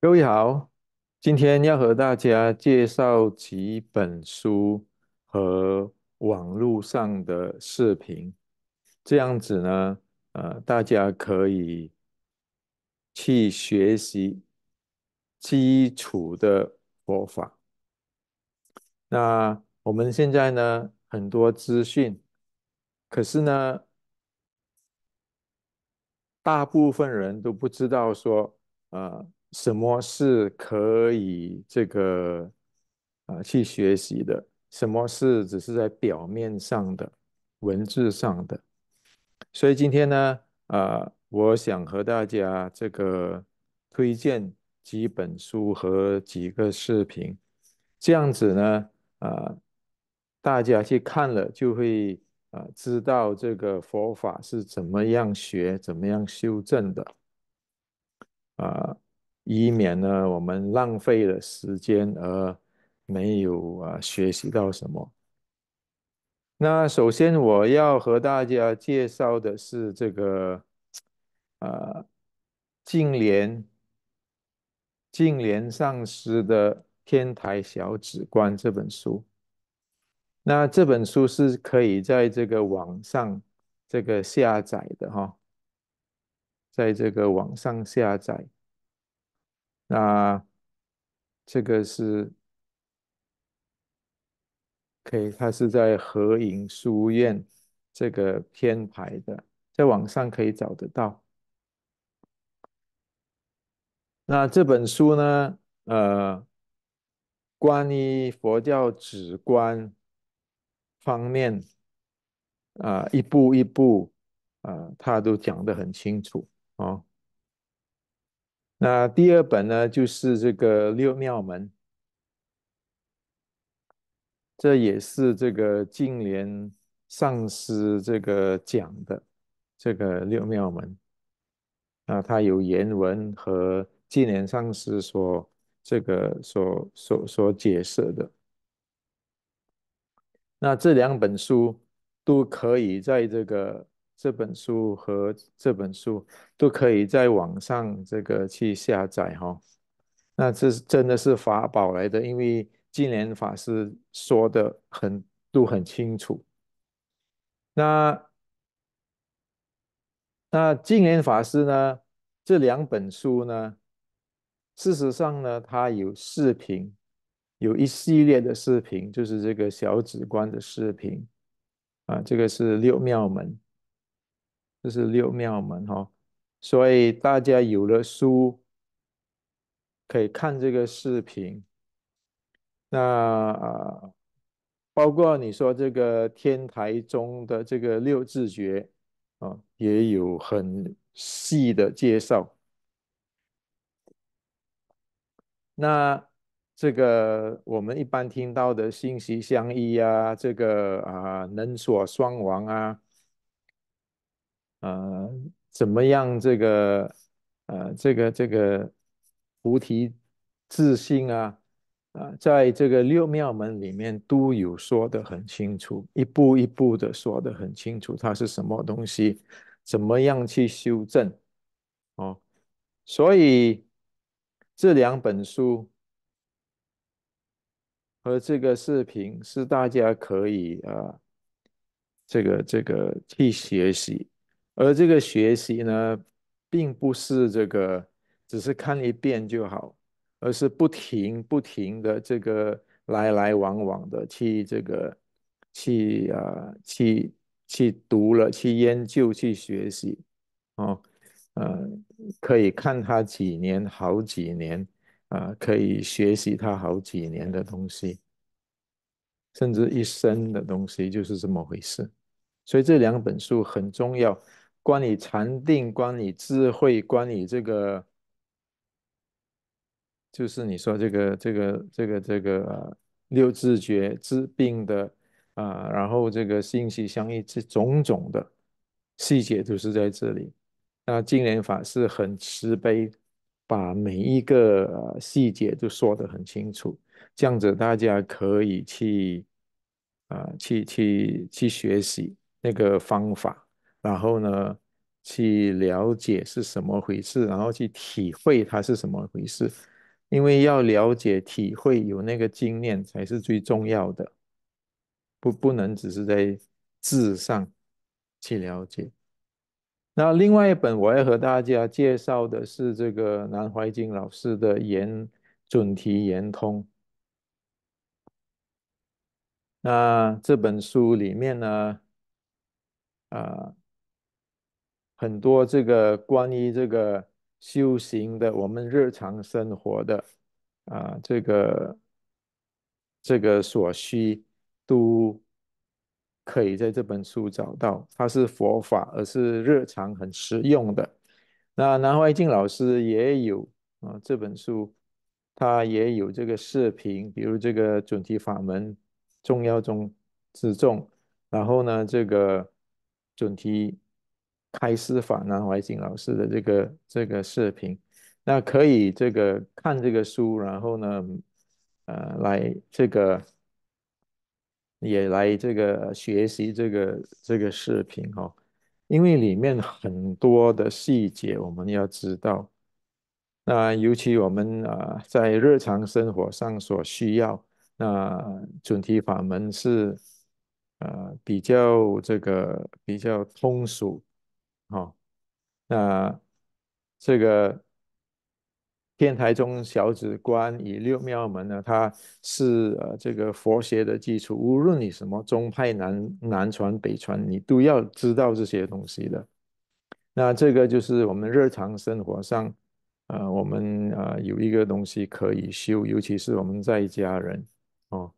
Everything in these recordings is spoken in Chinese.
各位好，今天要和大家介绍几本书和网络上的视频，这样子呢，呃，大家可以去学习基础的佛法。那我们现在呢，很多资讯，可是呢，大部分人都不知道说，呃。什么是可以这个啊去学习的？什么是只是在表面上的、文字上的？所以今天呢，啊，我想和大家这个推荐几本书和几个视频，这样子呢，啊，大家去看了就会啊知道这个佛法是怎么样学、怎么样修正的，啊。以免呢，我们浪费了时间而没有啊学习到什么。那首先我要和大家介绍的是这个啊，净莲净莲上师的《天台小止观》这本书。那这本书是可以在这个网上这个下载的哈，在这个网上下载。那这个是可以，他是在合影书院这个编排的，在网上可以找得到。那这本书呢，呃，关于佛教止观方面啊，一步一步啊，他都讲得很清楚啊。那第二本呢，就是这个六妙门，这也是这个近年上师这个讲的这个六妙门。啊，它有原文和近年上师所这个所所所解释的。那这两本书都可以在这个。这本书和这本书都可以在网上这个去下载哈，那这真的是法宝来的，因为净莲法师说的很都很清楚。那那净莲法师呢？这两本书呢？事实上呢，他有视频，有一系列的视频，就是这个小指关的视频啊，这个是六妙门。这是六妙门哈，所以大家有了书，可以看这个视频。那啊，包括你说这个天台宗的这个六字诀啊，也有很细的介绍。那这个我们一般听到的心息相依啊，这个啊能所双亡啊。呃，怎么样？这个呃，这个这个菩提自信啊，啊，在这个六妙门里面都有说的很清楚，一步一步的说的很清楚，它是什么东西，怎么样去修正？哦，所以这两本书和这个视频是大家可以啊，这个这个去学习。而这个学习呢，并不是这个只是看一遍就好，而是不停不停的这个来来往往的去这个去啊去去读了去研究去学习哦，呃可以看他几年好几年啊，可以学习他好几年的东西，甚至一生的东西就是这么回事。所以这两本书很重要。关你禅定，关你智慧，关你这个，就是你说这个、这个、这个、这个六字诀治病的啊，然后这个信息相应，这种种的细节都是在这里。那净莲法师很慈悲，把每一个细节都说得很清楚，这样子大家可以去啊，去去去学习那个方法。然后呢，去了解是什么回事，然后去体会它是什么回事，因为要了解、体会，有那个经验才是最重要的，不不能只是在字上去了解。那另外一本我要和大家介绍的是这个南怀瑾老师的《言准提言通》，那这本书里面呢，啊。很多这个关于这个修行的，我们日常生活的啊，这个这个所需都可以在这本书找到。它是佛法，而是日常很实用的。那南怀瑾老师也有啊，这本书他也有这个视频，比如这个准提法门重要中之重，然后呢，这个准提。开示法南怀瑾老师的这个这个视频，那可以这个看这个书，然后呢，呃，来这个也来这个学习这个这个视频哈，因为里面很多的细节我们要知道，那尤其我们啊在日常生活上所需要，那准提法门是啊比较这个比较通俗。哦，那这个天台宗小指观以六妙门呢？它是呃这个佛学的基础。无论你什么宗派，南南传、北传，你都要知道这些东西的。那这个就是我们日常生活上，呃，我们呃有一个东西可以修，尤其是我们在家人哦，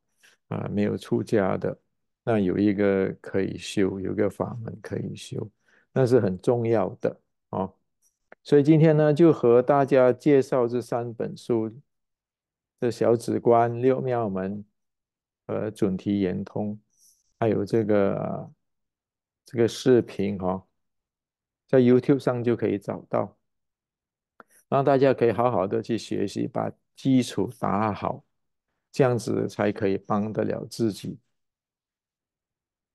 啊，没有出家的，那有一个可以修，有个法门可以修。那是很重要的哦，所以今天呢，就和大家介绍这三本书的《小指观六妙门》和《准提圆通》，还有这个这个视频哈，在 YouTube 上就可以找到，让大家可以好好的去学习，把基础打好，这样子才可以帮得了自己，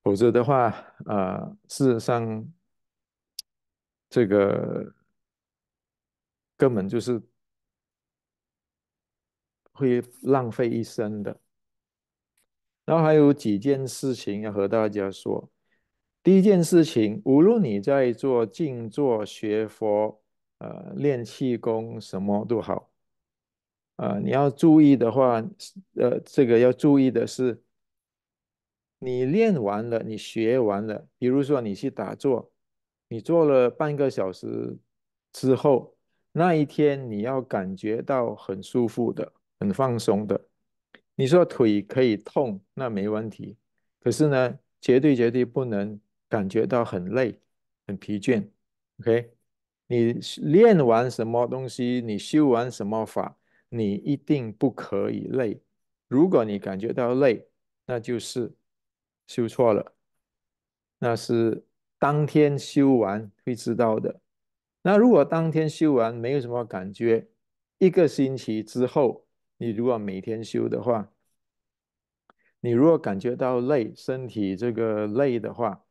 否则的话，呃，事实上。这个根本就是会浪费一生的。然后还有几件事情要和大家说。第一件事情，无论你在做静坐、学佛、呃练气功，什么都好，呃，你要注意的话，呃，这个要注意的是，你练完了，你学完了，比如说你去打坐。你做了半个小时之后，那一天你要感觉到很舒服的、很放松的。你说腿可以痛，那没问题。可是呢，绝对绝对不能感觉到很累、很疲倦。OK，你练完什么东西，你修完什么法，你一定不可以累。如果你感觉到累，那就是修错了，那是。当天修完会知道的。那如果当天修完没有什么感觉，一个星期之后，你如果每天修的话，你如果感觉到累，身体这个累的话，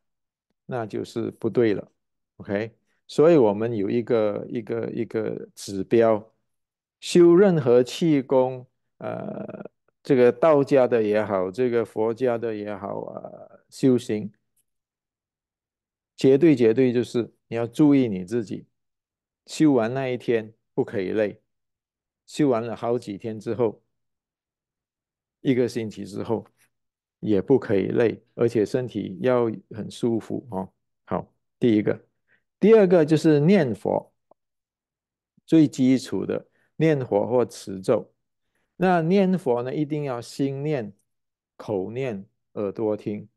那就是不对了。OK，所以我们有一个一个一个指标，修任何气功，呃，这个道家的也好，这个佛家的也好啊，修行。绝对绝对就是你要注意你自己，修完那一天不可以累，修完了好几天之后，一个星期之后也不可以累，而且身体要很舒服哦。好，第一个，第二个就是念佛，最基础的念佛或持咒。那念佛呢，一定要心念、口念、耳朵听。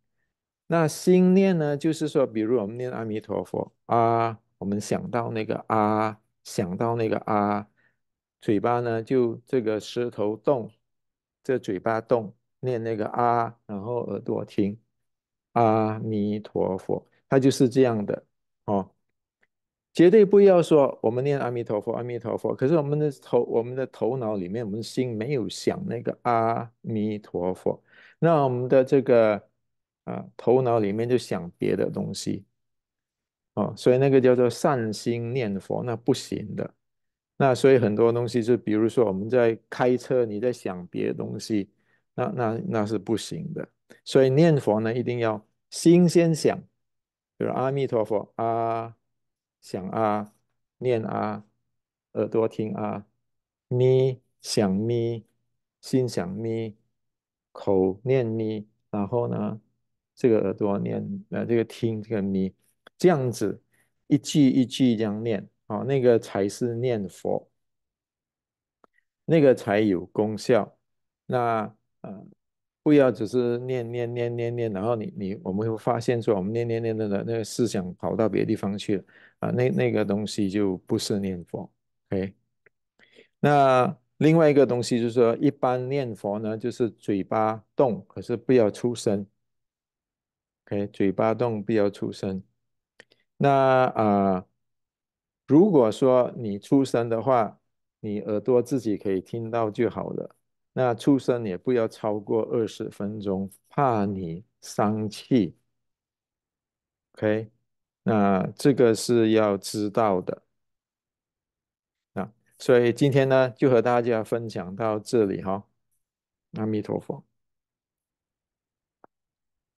那心念呢，就是说，比如我们念阿弥陀佛啊，我们想到那个啊，想到那个啊，嘴巴呢就这个舌头动，这嘴巴动，念那个啊，然后耳朵听阿弥陀佛，它就是这样的哦，绝对不要说我们念阿弥陀佛，阿弥陀佛，可是我们的头，我们的头脑里面，我们心没有想那个阿弥陀佛，那我们的这个。啊，头脑里面就想别的东西，哦，所以那个叫做善心念佛那不行的，那所以很多东西就比如说我们在开车，你在想别的东西，那那那是不行的。所以念佛呢，一定要心先想，比如阿弥陀佛啊，想啊，念啊，耳朵听啊，咪想咪，心想咪，口念咪，然后呢。这个耳朵念，呃，这个听，这个你这样子一句一句这样念啊，那个才是念佛，那个才有功效。那呃，不要只是念念念念念，然后你你我们会发现说，我们念念念的的，那个思想跑到别的地方去了啊，那那个东西就不是念佛。OK，那另外一个东西就是说，一般念佛呢，就是嘴巴动，可是不要出声。OK，嘴巴动不要出声。那啊，如果说你出声的话，你耳朵自己可以听到就好了。那出声也不要超过二十分钟，怕你伤气。OK，那这个是要知道的。啊，所以今天呢，就和大家分享到这里哈。阿弥陀佛。